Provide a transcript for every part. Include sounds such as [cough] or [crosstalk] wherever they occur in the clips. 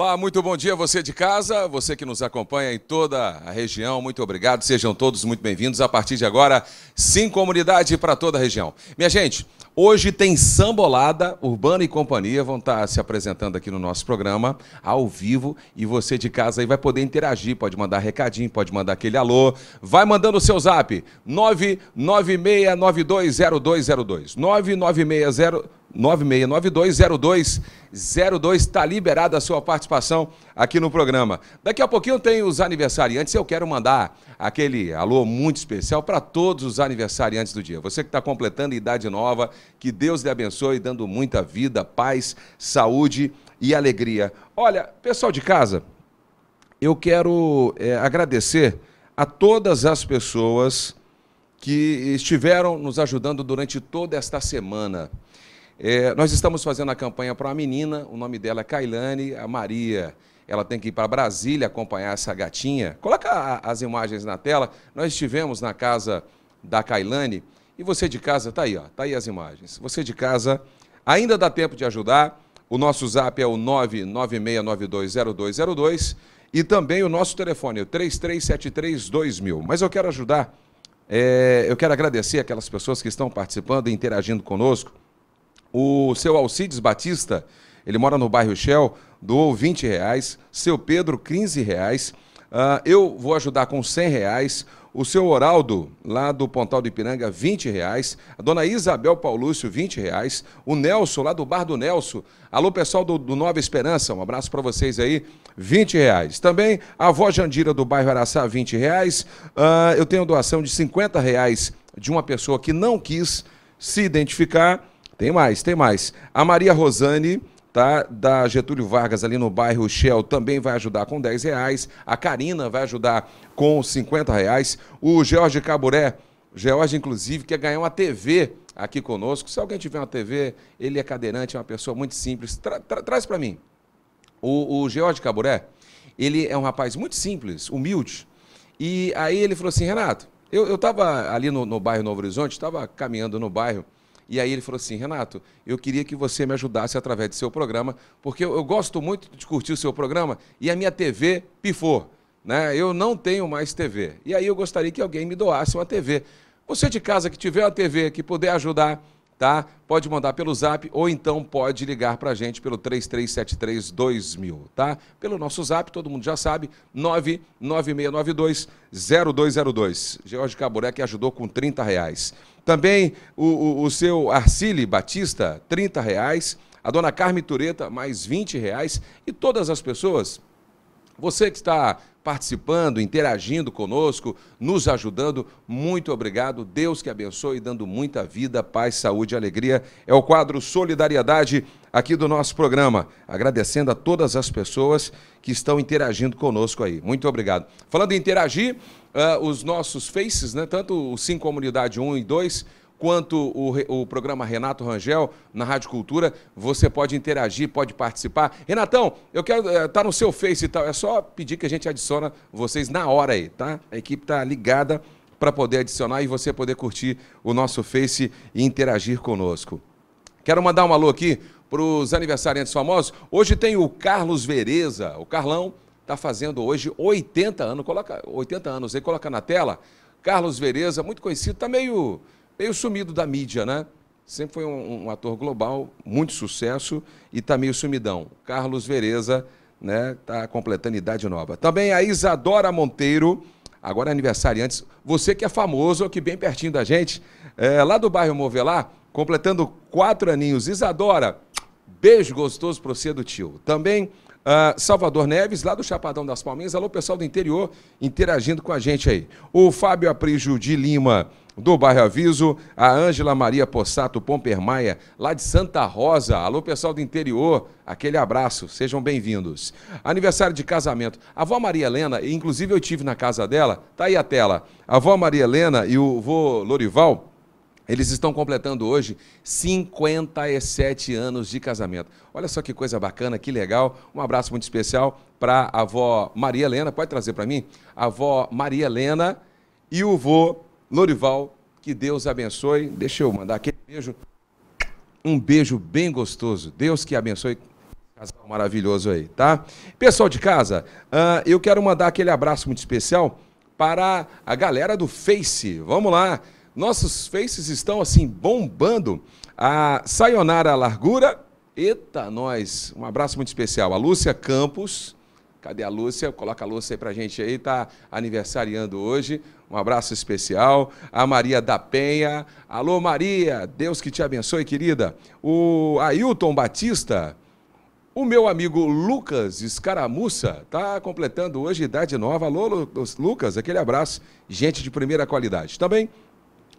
Olá, muito bom dia você de casa, você que nos acompanha em toda a região, muito obrigado, sejam todos muito bem-vindos. A partir de agora, sim comunidade para toda a região. Minha gente, Hoje tem Sambolada, Urbana e Companhia vão estar tá se apresentando aqui no nosso programa, ao vivo, e você de casa aí vai poder interagir, pode mandar recadinho, pode mandar aquele alô, vai mandando o seu zap, 996920202, 996920202, está liberada a sua participação aqui no programa. Daqui a pouquinho tem os aniversariantes. Eu quero mandar aquele alô muito especial para todos os aniversariantes do dia. Você que está completando idade nova, que Deus lhe abençoe, dando muita vida, paz, saúde e alegria. Olha, pessoal de casa, eu quero é, agradecer a todas as pessoas que estiveram nos ajudando durante toda esta semana. É, nós estamos fazendo a campanha para uma menina, o nome dela é Kailane, a Maria ela tem que ir para Brasília acompanhar essa gatinha. Coloca a, as imagens na tela. Nós estivemos na casa da Kailane e você de casa, tá aí, ó, tá aí as imagens. Você de casa, ainda dá tempo de ajudar. O nosso zap é o 996920202 e também o nosso telefone, o 33732000. Mas eu quero ajudar, é, eu quero agradecer aquelas pessoas que estão participando e interagindo conosco. O seu Alcides Batista, ele mora no bairro Shell, doou 20 reais, seu Pedro, 15 reais. Uh, eu vou ajudar com 100 reais. O seu Oraldo, lá do Pontal do Ipiranga, 20 reais. A dona Isabel Paulúcio, 20 reais. O Nelson, lá do Bar do Nelson. Alô, pessoal do, do Nova Esperança, um abraço para vocês aí, 20 reais. Também a avó Jandira, do bairro Araçá, 20 reais. Uh, eu tenho doação de 50 reais de uma pessoa que não quis se identificar. Tem mais, tem mais. A Maria Rosane, tá? Da Getúlio Vargas ali no bairro Shell também vai ajudar com 10 reais. A Karina vai ajudar com 50 reais. O George Caburé, George, inclusive, quer ganhar uma TV aqui conosco. Se alguém tiver uma TV, ele é cadeirante, é uma pessoa muito simples. Tra tra traz para mim. O, o George Caburé, ele é um rapaz muito simples, humilde. E aí ele falou assim, Renato, eu estava ali no, no bairro Novo Horizonte, estava caminhando no bairro, e aí ele falou assim: Renato, eu queria que você me ajudasse através do seu programa, porque eu, eu gosto muito de curtir o seu programa e a minha TV pifou. Né? Eu não tenho mais TV. E aí eu gostaria que alguém me doasse uma TV. Você de casa que tiver uma TV que puder ajudar tá? Pode mandar pelo zap ou então pode ligar para a gente pelo 3373-2000, tá? Pelo nosso zap, todo mundo já sabe, 99692-0202. George Caburé ajudou com 30 reais. Também o, o, o seu Arcile Batista, 30 reais. A dona Carme Tureta, mais 20 reais. E todas as pessoas você que está participando, interagindo conosco, nos ajudando. Muito obrigado. Deus que abençoe, dando muita vida, paz, saúde e alegria. É o quadro Solidariedade aqui do nosso programa. Agradecendo a todas as pessoas que estão interagindo conosco aí. Muito obrigado. Falando em interagir, uh, os nossos faces, né? Tanto o Sim Comunidade 1 e 2 quanto o, o programa Renato Rangel na Rádio Cultura. Você pode interagir, pode participar. Renatão, eu quero estar eh, é, tá no seu Face e tal. É só pedir que a gente adiciona vocês na hora aí, tá? A equipe tá ligada para poder adicionar e você poder curtir o nosso Face e interagir conosco. Quero mandar um alô aqui para os aniversariantes famosos. Hoje tem o Carlos Vereza, o Carlão está fazendo hoje 80 anos, coloca 80 anos aí, coloca na tela. Carlos Vereza, muito conhecido, está meio meio sumido da mídia, né? Sempre foi um, um ator global, muito sucesso e está meio sumidão. Carlos Vereza, né? Tá completando idade nova. Também a Isadora Monteiro, agora é aniversariante. Você que é famoso, aqui bem pertinho da gente, é, lá do bairro Movelar, completando quatro aninhos. Isadora, beijo gostoso para você do tio. Também Uh, Salvador Neves, lá do Chapadão das Palmeiras. Alô, pessoal do interior, interagindo com a gente aí. O Fábio Aprijo de Lima do Bairro Aviso, a Ângela Maria Possato Pompermaia, lá de Santa Rosa. Alô, pessoal do interior, aquele abraço, sejam bem-vindos. Aniversário de casamento. A avó Maria Helena, inclusive eu tive na casa dela, tá aí a tela. A avó Maria Helena e o vô Lorival. Eles estão completando hoje 57 anos de casamento. Olha só que coisa bacana, que legal. Um abraço muito especial para a avó Maria Helena. Pode trazer para mim? A avó Maria Helena e o vô Lorival, que Deus abençoe. Deixa eu mandar aquele beijo. Um beijo bem gostoso. Deus que abençoe casal maravilhoso aí, tá? Pessoal de casa, uh, eu quero mandar aquele abraço muito especial para a galera do Face. Vamos lá. Nossos faces estão assim bombando. A Sayonara Largura, eita nós. Um abraço muito especial. A Lúcia Campos, cadê a Lúcia? Coloca a Lúcia aí pra gente aí, tá aniversariando hoje. Um abraço especial. A Maria da Penha. Alô, Maria. Deus que te abençoe, querida. O Ailton Batista. O meu amigo Lucas Escaramuça está completando hoje idade nova. Alô, Lucas, aquele abraço. Gente de primeira qualidade. Também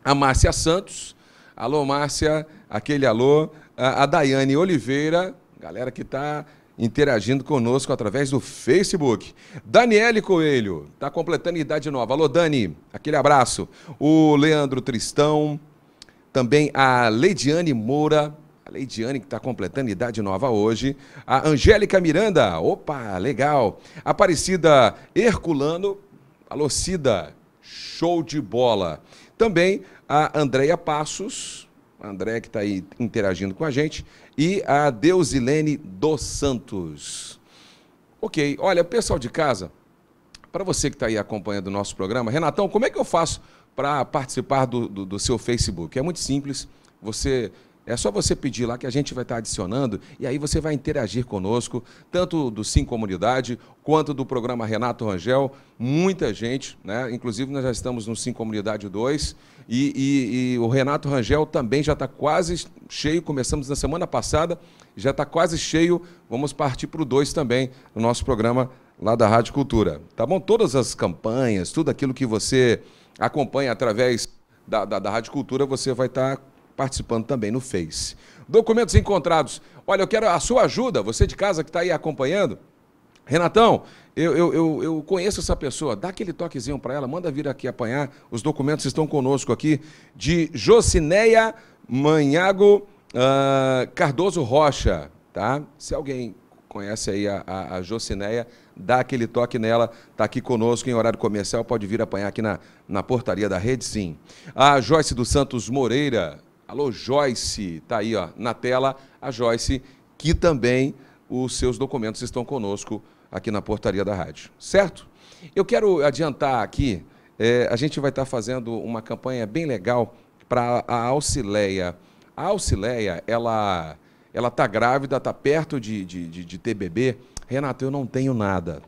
a Márcia Santos. Alô, Márcia, aquele alô. A Daiane Oliveira, galera que está interagindo conosco através do Facebook. Daniele Coelho, está completando idade nova. Alô, Dani, aquele abraço. O Leandro Tristão, também a Leidiane Moura, Leidiane, que está completando idade nova hoje. A Angélica Miranda, opa, legal. Aparecida Herculano, alô Cida, show de bola. Também a Andréia Passos, a Andréia que está aí interagindo com a gente e a Deusilene dos Santos. Ok, olha, pessoal de casa, para você que está aí acompanhando o nosso programa, Renatão, como é que eu faço para participar do, do, do seu Facebook? É muito simples, você é só você pedir lá que a gente vai estar adicionando e aí você vai interagir conosco, tanto do Sim Comunidade quanto do programa Renato Rangel. Muita gente, né? Inclusive, nós já estamos no Sim Comunidade 2 e, e, e o Renato Rangel também já está quase cheio. Começamos na semana passada, já está quase cheio. Vamos partir para o 2 também, no nosso programa lá da Rádio Cultura. Tá bom? Todas as campanhas, tudo aquilo que você acompanha através da, da, da Rádio Cultura, você vai estar tá participando também no Face. Documentos encontrados. Olha, eu quero a sua ajuda, você de casa que está aí acompanhando. Renatão, eu, eu, eu, eu, conheço essa pessoa, dá aquele toquezinho para ela, manda vir aqui apanhar. Os documentos estão conosco aqui, de Jocineia Manhago uh, Cardoso Rocha, tá? Se alguém conhece aí a, a, a Jocineia, dá aquele toque nela, está aqui conosco em horário comercial, pode vir apanhar aqui na, na portaria da Rede Sim. A Joyce dos Santos Moreira, Alô, Joyce, tá aí ó, na tela a Joyce, que também os seus documentos estão conosco aqui na portaria da rádio, certo? Eu quero adiantar aqui, é, a gente vai estar tá fazendo uma campanha bem legal para a Auxileia. A Auxileia, ela ela está grávida, está perto de, de, de, de ter bebê. Renato, eu não tenho nada.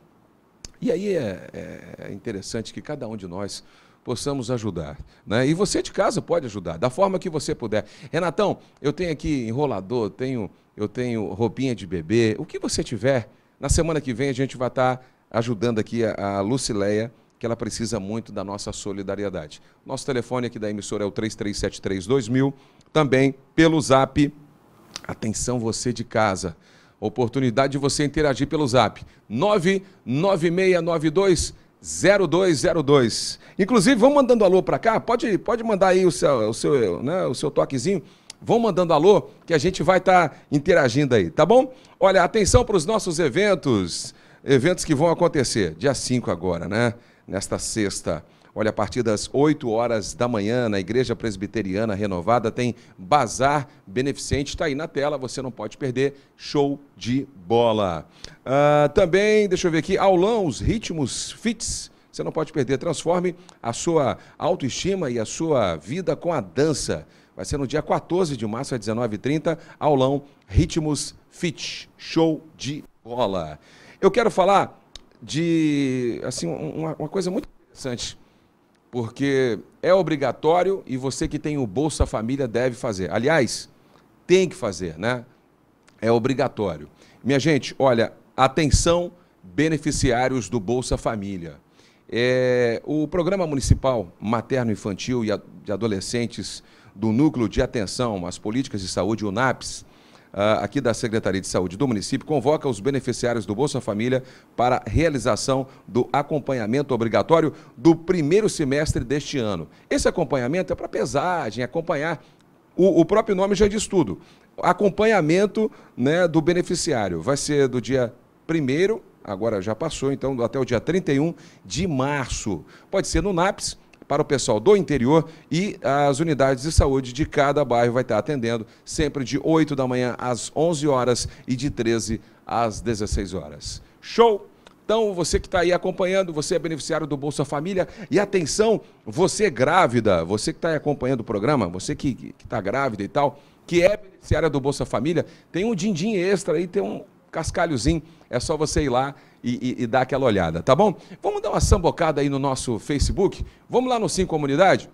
E aí é, é, é interessante que cada um de nós possamos ajudar. Né? E você de casa pode ajudar, da forma que você puder. Renatão, eu tenho aqui enrolador, tenho, eu tenho roupinha de bebê, o que você tiver. Na semana que vem a gente vai estar tá ajudando aqui a, Lucileia, que ela precisa muito da nossa solidariedade. Nosso telefone aqui da emissora é o 33732000, também pelo zap. Atenção você de casa. Oportunidade de você interagir pelo zap. 99692 0202. Inclusive, vão mandando alô para cá, pode, pode mandar aí o seu, o, seu, né, o seu toquezinho. Vão mandando alô, que a gente vai estar tá interagindo aí, tá bom? Olha, atenção para os nossos eventos, eventos que vão acontecer. Dia 5 agora, né? Nesta sexta. Olha, a partir das 8 horas da manhã, na Igreja Presbiteriana Renovada, tem Bazar Beneficente. Está aí na tela, você não pode perder. Show de bola. Uh, também, deixa eu ver aqui, aulão, os ritmos fits. Você não pode perder. Transforme a sua autoestima e a sua vida com a dança. Vai ser no dia 14 de março, às 19h30, aulão Ritmos Fit. Show de bola. Eu quero falar de assim, uma, uma coisa muito interessante porque é obrigatório e você que tem o Bolsa Família deve fazer. Aliás, tem que fazer, né? É obrigatório. Minha gente, olha, atenção, beneficiários do Bolsa Família. É, o Programa Municipal Materno Infantil e de Adolescentes do Núcleo de Atenção às Políticas de Saúde, o NAPS, ah, aqui da Secretaria de Saúde do município, convoca os beneficiários do Bolsa Família para realização do acompanhamento obrigatório do primeiro semestre deste ano. Esse acompanhamento é para pesagem, acompanhar. O, o próprio nome já diz tudo. Acompanhamento né, do beneficiário. Vai ser do dia 1 agora já passou, então até o dia 31 de março. Pode ser no NAPS para o pessoal do interior e as unidades de saúde de cada bairro vai estar atendendo sempre de 8 da manhã às 11 horas e de 13 às 16 horas. Show! Então, você que está aí acompanhando, você é beneficiário do Bolsa Família. E atenção, você grávida, você que está aí acompanhando o programa, você que está grávida e tal, que é beneficiária do Bolsa Família, tem um din-din extra aí, tem um cascalhozinho. É só você ir lá e, e, e, dar aquela olhada, tá bom? Vamos dar uma sambocada aí no nosso Facebook? Vamos lá no Sim Comunidade?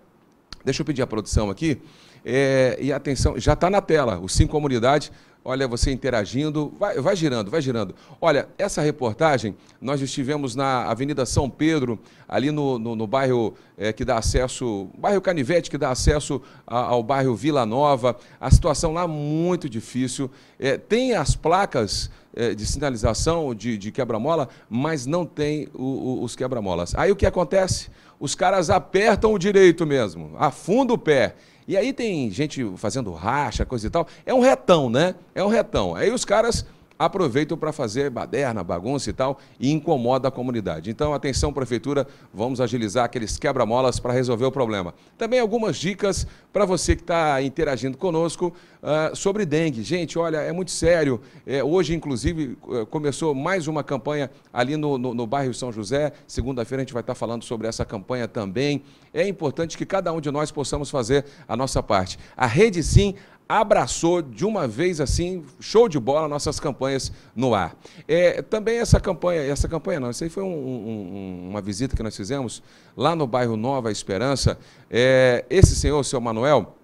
Deixa eu pedir a produção aqui. É, e atenção, já está na tela, o Sim Comunidade Olha, você interagindo, vai, vai, girando, vai girando. Olha, essa reportagem nós estivemos na Avenida São Pedro, ali no, no, no bairro é, que dá acesso, bairro Canivete, que dá acesso a, ao bairro Vila Nova. A situação lá muito difícil. É, tem as placas é, de sinalização de, de quebra-mola, mas não tem o, o, os quebra-molas. Aí o que acontece? Os caras apertam o direito mesmo, afunda o pé e aí tem gente fazendo racha, coisa e tal. É um retão, né? É um retão. Aí os caras aproveitam para fazer baderna, bagunça e tal, e incomoda a comunidade. Então, atenção, prefeitura, vamos agilizar aqueles quebra-molas para resolver o problema. Também algumas dicas para você que está interagindo conosco uh, sobre dengue. Gente, olha, é muito sério. É, hoje, inclusive, começou mais uma campanha ali no, no, no bairro São José. Segunda-feira a gente vai estar tá falando sobre essa campanha também. É importante que cada um de nós possamos fazer a nossa parte. A Rede Sim abraçou de uma vez assim, show de bola, nossas campanhas no ar. É, também essa campanha, essa campanha não, isso aí foi um, um, uma visita que nós fizemos lá no bairro Nova Esperança. É, esse senhor, o senhor Manuel,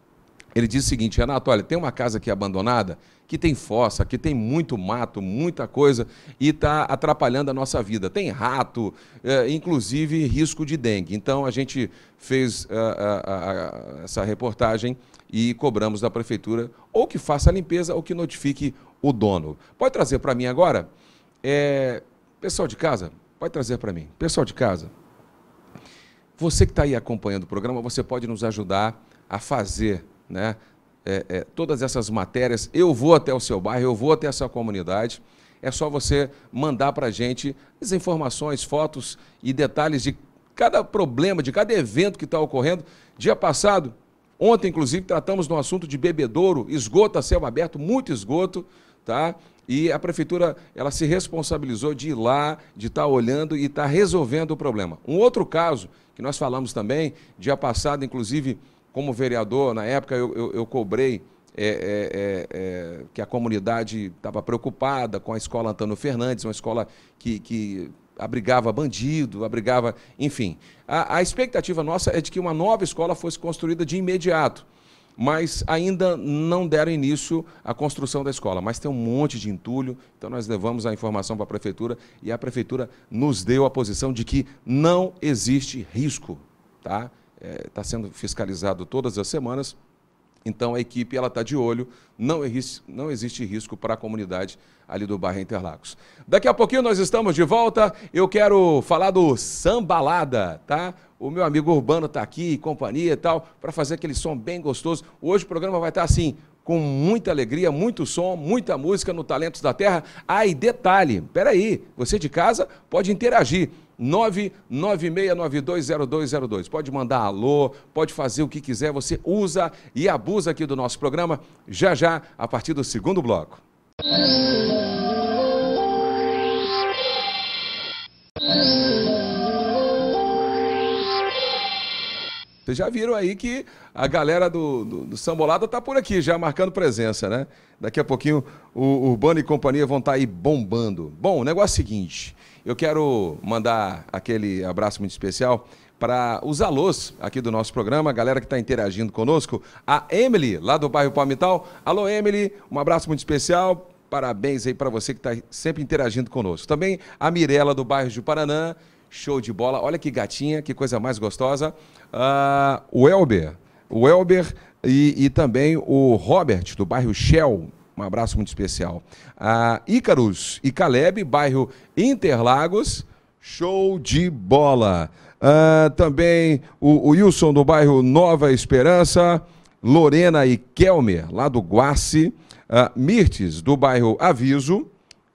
ele diz o seguinte, Renato, olha, tem uma casa aqui abandonada, que tem fossa, que tem muito mato, muita coisa, e está atrapalhando a nossa vida. Tem rato, é, inclusive risco de dengue. Então a gente fez uh, uh, uh, essa reportagem e cobramos da prefeitura ou que faça a limpeza ou que notifique o dono. Pode trazer para mim agora? É... Pessoal de casa, pode trazer para mim. Pessoal de casa, você que está aí acompanhando o programa, você pode nos ajudar a fazer né, é, é, todas essas matérias. Eu vou até o seu bairro, eu vou até a sua comunidade. É só você mandar para a gente as informações, fotos e detalhes de cada problema, de cada evento que está ocorrendo. Dia passado, Ontem, inclusive, tratamos no assunto de bebedouro, esgoto a céu aberto, muito esgoto, tá? E a prefeitura, ela se responsabilizou de ir lá, de estar tá olhando e estar tá resolvendo o problema. Um outro caso que nós falamos também, dia passado, inclusive, como vereador, na época eu, eu, eu cobrei é, é, é, é que a comunidade estava preocupada com a escola Antônio Fernandes, uma escola que, que abrigava bandido, abrigava. Enfim. A, a expectativa nossa é de que uma nova escola fosse construída de imediato mas ainda não deram início à construção da escola. Mas tem um monte de entulho, então nós levamos a informação para a prefeitura e a prefeitura nos deu a posição de que não existe risco, tá? Está é, tá sendo fiscalizado todas as semanas então a equipe ela está de olho, não, não existe risco para a comunidade ali do bairro Interlagos. Daqui a pouquinho nós estamos de volta. Eu quero falar do Sambalada, tá? O meu amigo Urbano está aqui, e companhia e tal, para fazer aquele som bem gostoso. Hoje o programa vai estar tá, assim, com muita alegria, muito som, muita música no Talentos da Terra. Ah, e detalhe, peraí, você de casa pode interagir. 996920202. Pode mandar alô, pode fazer o que quiser, você usa e abusa aqui do nosso programa já já, a partir do segundo bloco. Vocês já viram aí que a galera do, do, do Sambolada tá por aqui, já marcando presença, né? Daqui a pouquinho o Urbano e companhia vão estar tá aí bombando. Bom, o negócio é o seguinte: eu quero mandar aquele abraço muito especial para os alôs aqui do nosso programa, a galera que está interagindo conosco, a Emily, lá do bairro Palmital. Alô, Emily, um abraço muito especial. Parabéns aí para você que está sempre interagindo conosco. Também a Mirela do bairro de Paranã, Show de bola. Olha que gatinha, que coisa mais gostosa. Uh, o Elber. O Elber e, e, também o Robert, do bairro Shell. Um abraço muito especial. Uh, ah, Ícaros e Caleb, bairro Interlagos. Show de bola. Uh, também o, o Wilson, do bairro Nova Esperança. Lorena e Kelmer, lá do Guace. Uh, Mirtes, do bairro Aviso.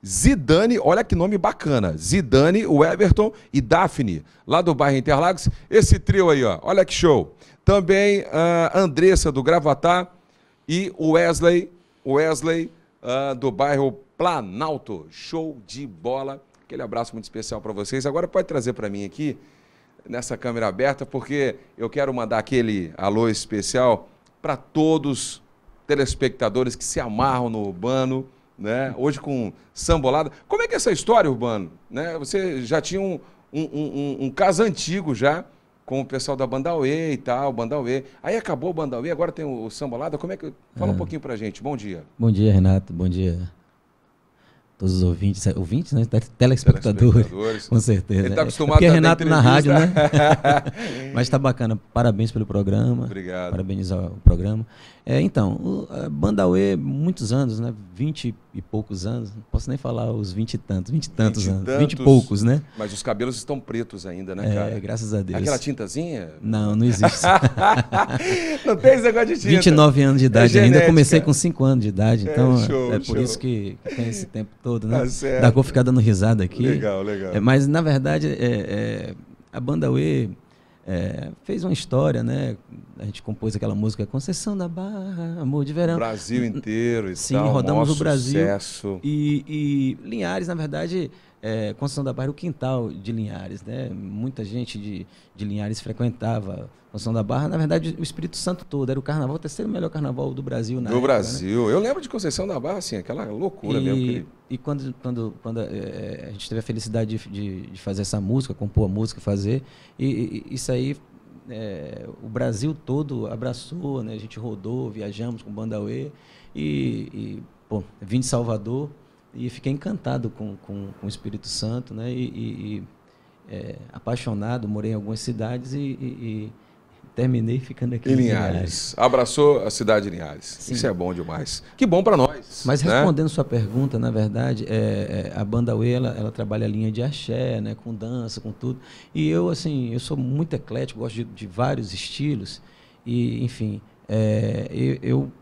Zidane, olha que nome bacana. Zidane, o Everton e Daphne, lá do bairro Interlagos. Esse trio aí, ó, olha que show. Também a uh, Andressa, do Gravatá, e o Wesley, Wesley uh, do bairro Planalto. Show de bola. Aquele abraço muito especial para vocês. Agora pode trazer para mim aqui, nessa câmera aberta, porque eu quero mandar aquele alô especial para todos os telespectadores que se amarram no urbano né? Hoje com sambolada. Como é que é essa história, Urbano? Né? Você já tinha um, um, um, um caso antigo já com o pessoal da Bandauê e tal, Bandauê. Aí acabou o Bandauê, agora tem o, o sambolada. Como é que... Fala é. um pouquinho pra gente. Bom dia. Bom dia, Renato. Bom dia todos os ouvintes, é, ouvintes, né? Telespectadores, Telespectadores. com certeza. Ele está é, acostumado é porque a Renato na rádio, né? [laughs] Mas está bacana. Parabéns pelo programa. Obrigado. Parabenizar o programa. É, então, o, a Banda UE, muitos anos, né? 20 e poucos anos, não posso nem falar os vinte e tantos, vinte e tantos vinte anos, vinte e poucos, né? Mas os cabelos estão pretos ainda, né, é, cara? É, graças a Deus. Aquela tintazinha? Não, não existe. [laughs] não tem esse negócio de tinta. 29 é anos de idade é ainda, comecei com 5 anos de idade, então é, show, é por show. isso que tem esse tempo todo, né? Tá certo. Da cor ficar dando risada aqui. Legal, legal. É, mas, na verdade, é, a banda UE é, fez uma história, né? A gente compôs aquela música Conceição da Barra, Amor de Verão. O Brasil inteiro e Sim, tal, rodamos o Brasil. Sucesso. E, e Linhares, na verdade, é, Conceição da Barra o quintal de Linhares, né? Muita gente de, de Linhares frequentava Conceição da Barra. Na verdade, o Espírito Santo todo. Era o carnaval, o terceiro melhor carnaval do Brasil na Do época, né? Brasil. Né? Eu lembro de Conceição da Barra, assim, aquela loucura e, mesmo. Ele... E quando, quando, quando é, é, a gente teve a felicidade de, de, de, fazer essa música, compor a música, fazer, e, e isso aí... É, o Brasil todo abraçou, né? A gente rodou, viajamos com o Bandaue e, e pô, vim de Salvador, e fiquei encantado com, com, com o Espírito Santo, né? E, e, e é, apaixonado, morei em algumas cidades e, e terminei ficando aqui em Linhares. Linhares. Abraçou a cidade de Linhares. Sim. Isso é bom demais. Que bom para nós. Mas né? respondendo sua pergunta, na verdade, é, é, a banda Uê, ela, ela, trabalha a linha de axé, né, com dança, com tudo. E eu, assim, eu sou muito eclético, gosto de, de vários estilos. E, enfim, é, eu, eu,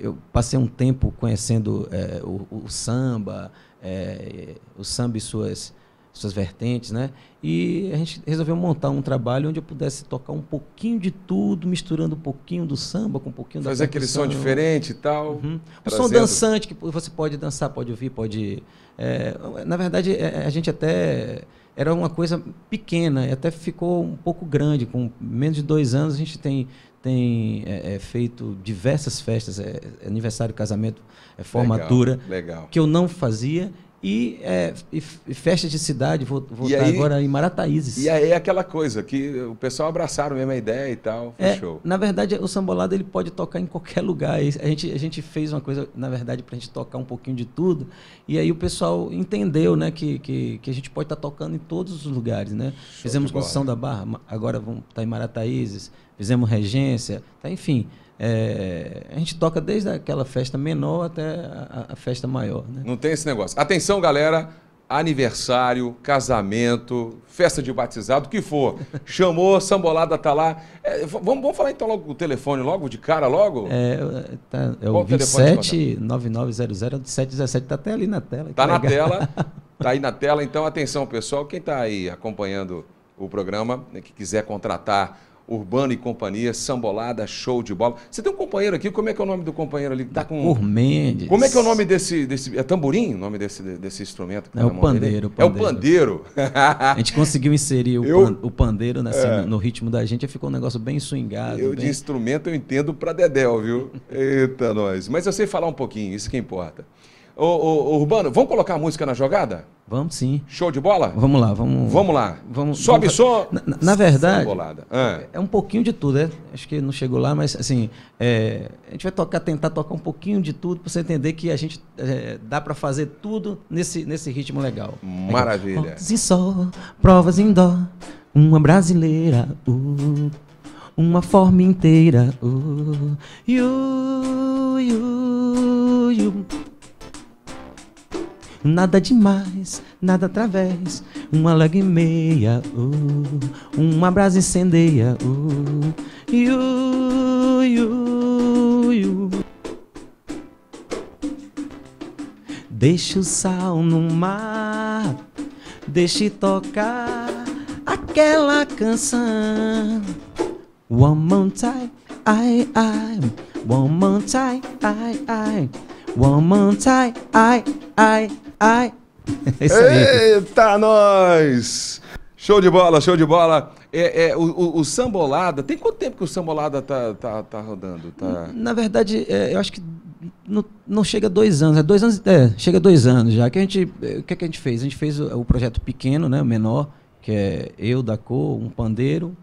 eu passei um tempo conhecendo é, o, o, samba, é, o samba e suas, suas vertentes, né? E a gente resolveu montar um trabalho onde eu pudesse tocar um pouquinho de tudo, misturando um pouquinho do samba com um pouquinho Fazer da Fazer aquele som diferente e tal. Uhum. Um som dançante que você pode dançar, pode ouvir, pode. É, na verdade, é, a gente até. Era uma coisa pequena, e até ficou um pouco grande. Com menos de dois anos, a gente tem tem é, é, feito diversas festas, é, é aniversário, casamento, formatura, legal, legal. que eu não fazia e, é, e, festa de cidade, vou, vou aí, agora em Marataízes. E aí é aquela coisa que o pessoal abraçaram mesmo a ideia e tal, fechou. É, na verdade, o Sambolado ele pode tocar em qualquer lugar. A gente, a gente fez uma coisa, na verdade, para a gente tocar um pouquinho de tudo. E aí o pessoal entendeu né, que, que, que a gente pode estar tá tocando em todos os lugares. Né? Fizemos Construção da Barra, agora vamos estar tá em Marataízes fizemos regência, tá, enfim. É, a gente toca desde aquela festa menor até a, a festa maior. Né? Não tem esse negócio. Atenção, galera. Aniversário, casamento, festa de batizado, o que for. [laughs] Chamou, sambolada tá lá. É, vamos, vamos falar então logo o telefone, logo de cara, logo? É, tá, é o 27-9900-717, tá até ali na tela. Tá na tela, [laughs] tá aí na tela. Então, atenção, pessoal, quem tá aí acompanhando o programa, né, que quiser contratar Urbano e Companhia, Sambolada, show de bola. Você tem um companheiro aqui, como é que é o nome do companheiro ali? Tá com... Por Mendes. Como é que é o nome desse... desse é tamborim o nome desse, desse instrumento? Tá é Não, é o pandeiro, É o pandeiro. a gente conseguiu inserir o, [laughs] eu... pan, o pandeiro né, assim, é. no, ritmo da gente e ficou um negócio bem swingado. Eu bem... de instrumento eu entendo pra Dedel, viu? Eita, nós. Mas eu sei falar um pouquinho, isso que importa. Ô, ô, ô, Urbano, vamos colocar a música na jogada? Vamos sim. Show de bola? Vamos lá, vamos. Vamos lá. Vamos, Sobe só. Na, na, verdade, ah. é um pouquinho de tudo, né? Acho que não chegou lá, mas assim, é, a gente vai tocar, tentar tocar um pouquinho de tudo para você entender que a gente é, dá para fazer tudo nesse, nesse ritmo legal. Maravilha. Contos em sol, provas em dó, uma brasileira, uh, uma forma inteira, uh, you, you, you. Nada demais, nada através. Uma e meia, uh, uma brasa incendeia. Uh, iu, iu, iu. Deixa o sal no mar, deixe tocar aquela canção. One more time, ai, ai. One more time, ai, ai. One more time, ai, ai. Ai. [laughs] É isso aí. Eita, nós! Show de bola, show de bola. É, é, o, o, o Sambolada, tem quanto tempo que o Sambolada tá, tá, tá rodando? Tá... Na verdade, é, eu acho que não, não, chega a dois anos. É dois anos, é, chega a dois anos já. Que a gente, é, o que, é que a gente fez? A gente fez o, o projeto pequeno, né, o menor, que é eu, da cor, um pandeiro,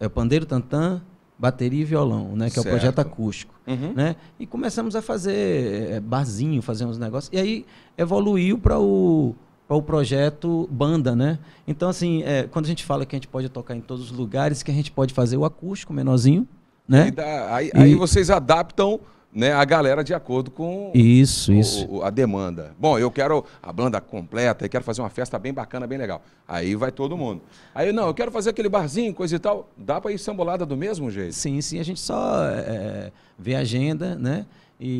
é o pandeiro tantã, bateria e violão, né? Que certo. é o projeto acústico, uhum. né? E começamos a fazer é, barzinho, fazer uns negócios. E aí evoluiu para o para o projeto banda, né? Então assim, é, quando a gente fala que a gente pode tocar em todos os lugares, que a gente pode fazer o acústico menorzinho, né? E dá, aí, e, aí vocês adaptam né, a galera de acordo com isso, o, isso. O, a demanda. Bom, eu quero a banda completa, eu quero fazer uma festa bem bacana, bem legal. Aí vai todo mundo. Aí, não, eu quero fazer aquele barzinho, coisa e tal. Dá para ir sambolada do mesmo jeito? Sim, sim. A gente só é, é, vê a agenda, né? E,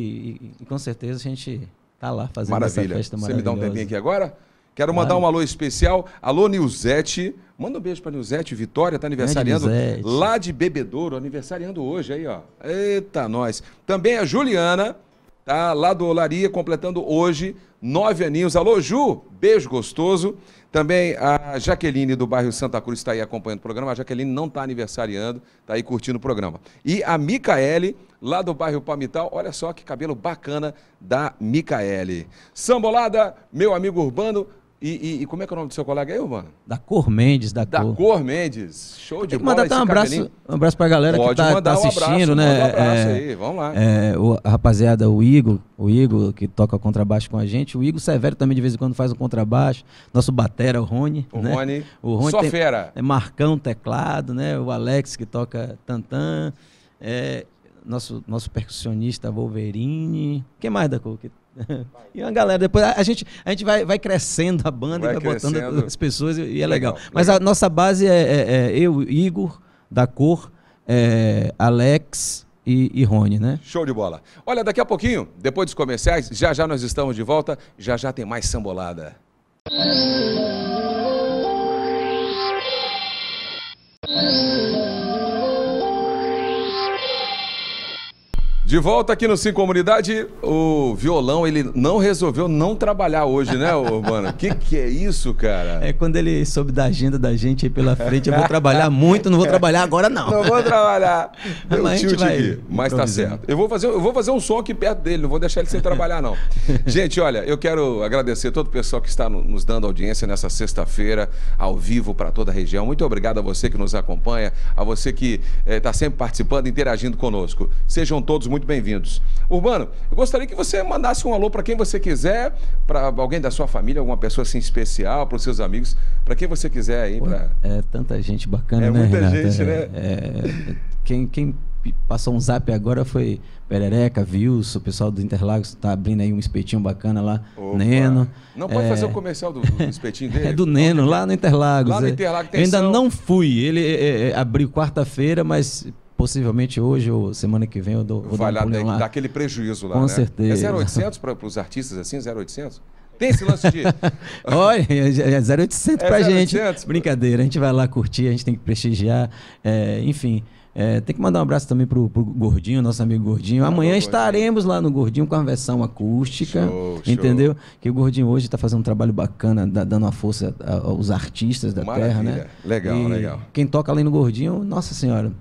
e, e, com certeza a gente tá lá fazendo maravilha. essa festa maravilhosa. Você me dá um tempinho aqui agora? Quero mandar claro. um alô especial. Alô, Nilzete. Manda um beijo para Nilzete Vitória, tá aniversariando é lá de Bebedouro, aniversariando hoje aí, ó. Eita, nós. Também a Juliana, tá lá do Olaria, completando hoje nove aninhos. Alô, Ju, beijo gostoso. Também a Jaqueline do bairro Santa Cruz está aí acompanhando o programa. A Jaqueline não está aniversariando, está aí curtindo o programa. E a Micaele, lá do bairro Palmital, olha só que cabelo bacana da Micaele. Sambolada, meu amigo Urbano, e, e, e, como é que é o nome do seu colega aí, mano? Da Cor Mendes, da, da Cor. Da Cor Mendes. Show de bola. Mandar esse um abraço, cabelinho. um abraço pra galera Pode que tá, tá assistindo, um abraço, né? Um abraço é, aí, vamos lá. É, o, a rapaziada, o Igor, o Igor que toca contrabaixo com a gente, o Igor Severo também de vez em quando faz o contrabaixo, nosso batera, o Rony. O né? Rony. O Rony. Só tem, fera. É Marcão teclado, né? O Alex que toca tan É, nosso, nosso percussionista Wolverine. Quem mais da Cor? Que [laughs] e uma galera, depois a gente, a gente vai, vai crescendo a banda vai e vai crescendo. botando as pessoas e, e é legal. legal. Mas legal. a nossa base é, é, é, eu, Igor, da cor, é, Alex e, e Rony, né? Show de bola. Olha, daqui a pouquinho, depois dos comerciais, já já nós estamos de volta, já já tem mais sambolada. Música De volta aqui no Sim Comunidade, o violão, ele não resolveu não trabalhar hoje, né, Urbano? que que é isso, cara? É quando ele soube da agenda da gente aí pela frente, eu vou trabalhar muito, não vou trabalhar agora não. Não vou trabalhar. [laughs] mas tio aqui, mas tá certo. Eu vou, fazer, eu vou fazer um som aqui perto dele, não vou deixar ele sem trabalhar não. [laughs] gente, olha, eu quero agradecer todo o pessoal que está nos dando audiência nessa sexta-feira, ao vivo para toda a região. Muito obrigado a você que nos acompanha, a você que está eh, sempre participando, interagindo conosco. Sejam todos muito muito bem-vindos. Urbano, eu gostaria que você mandasse um alô para quem você quiser, para alguém da sua família, alguma pessoa assim especial, para os seus amigos, para quem você quiser aí. Pô, pra... É tanta gente bacana, é né, muita Renata? gente, é, né? É, quem, quem passou um zap agora foi Perereca, Vilso, o pessoal do Interlagos está abrindo aí um espetinho bacana lá, Opa. Neno. Não pode é... fazer o comercial do, do [laughs] espetinho dele? é do Neno, lá no Interlagos. Lá no é. Interlagos tem Eu ainda não fui, ele é, é, abriu quarta-feira, mas possivelmente hoje ou semana que vem eu dou. Vou Vai dar um lá, lá. aquele prejuízo lá. Com né? É certeza. É 0,800 para os artistas assim, 0,800? Tem esse lance de. [laughs] Olha, é 0,800 é, é pra 0800. gente. Brincadeira, a gente vai lá curtir, a gente tem que prestigiar, é, enfim. É, tem que mandar um abraço também pro, pro Gordinho, nosso amigo Gordinho. Amanhã Alô, estaremos Gordinho. lá no Gordinho com a versão acústica. Show, entendeu? Show. Que o Gordinho hoje está fazendo um trabalho bacana, da, dando uma força aos artistas da Maravilha. terra, né? Legal, e legal. Quem toca além no Gordinho, nossa senhora,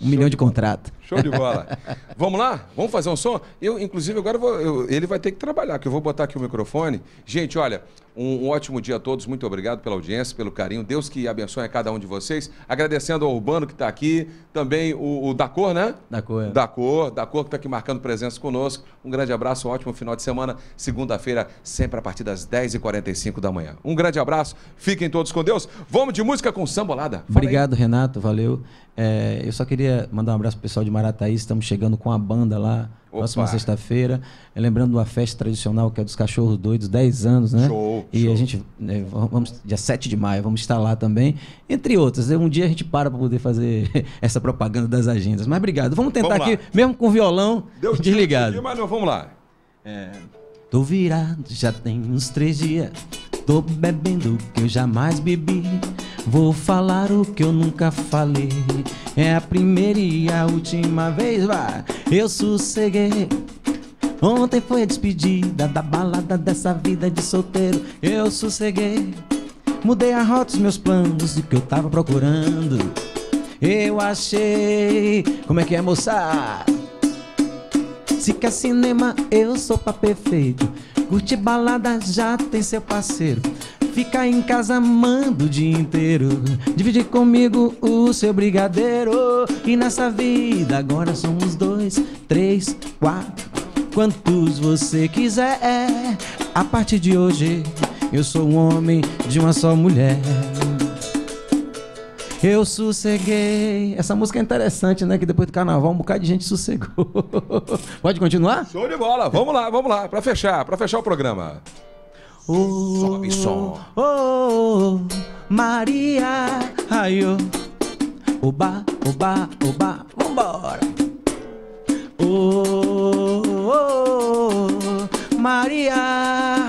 um milhão de contrato. Show de bola. [laughs] Vamos lá? Vamos fazer um som? Eu, inclusive, agora vou, eu, ele vai ter que trabalhar, que eu vou botar aqui o microfone. Gente, olha, um, um, ótimo dia a todos. Muito obrigado pela audiência, pelo carinho. Deus que abençoe a cada um de vocês. Agradecendo ao Urbano que está aqui, também o, o da cor, né? Da cor. É. Da cor, da cor que está aqui marcando presença conosco. Um grande abraço, um ótimo final de semana. Segunda-feira, sempre a partir das 10h45 da manhã. Um grande abraço, fiquem todos com Deus. Vamos de música com sambolada. Fala obrigado, aí. Renato. Valeu. É, eu só queria mandar um abraço pro pessoal de Marataí, estamos chegando com a banda lá. Opa. Próxima sexta-feira, é, lembrando uma festa tradicional que é dos cachorros doidos, 10 anos, né? Show, e show. a gente, né, vamos, dia 7 de maio, vamos estar lá também, entre outras. Né, um dia a gente para para poder fazer [laughs] essa propaganda das agendas. Mas obrigado. Vamos tentar vamos aqui, mesmo com o violão Deu [laughs] desligado. Dia, mas não, vamos lá. É... Tô virado, já tem uns três dias. Tô bebendo o que eu jamais bebi. Vou falar o que eu nunca falei. É a primeira e a última vez, vá. Eu sosseguei. Ontem foi a despedida da balada dessa vida de solteiro. Eu sosseguei. Mudei a rota dos meus planos o que eu tava procurando. Eu achei. Como é que é, moça? Se quer cinema, eu sou pra perfeito. Curte balada já tem seu parceiro. Ficar em casa amando o dia inteiro. Dividir comigo o seu brigadeiro. E nessa vida agora somos dois, três, quatro. Quantos você quiser. A partir de hoje eu sou um homem de uma só mulher. Eu sosseguei. Essa música é interessante, né? Que depois do carnaval um bocado de gente sossegou. [laughs] Pode continuar? Show de bola. Vamos lá, vamos lá. Para fechar, para fechar o programa. Sobe som. Oh, oh, oh Maria, aiô. Oba, oba, oba, vambora. Oh, oh, oh Maria,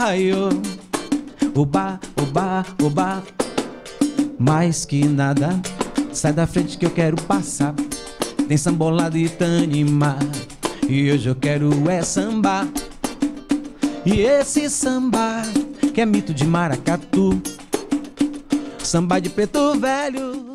aiô. Oba, oba, oba. Mais que nada, sai da frente que eu quero passar. Tem sambolado e tanimar. E hoje eu quero é sambar. E esse sambar que é mito de maracatu. Samba de preto velho.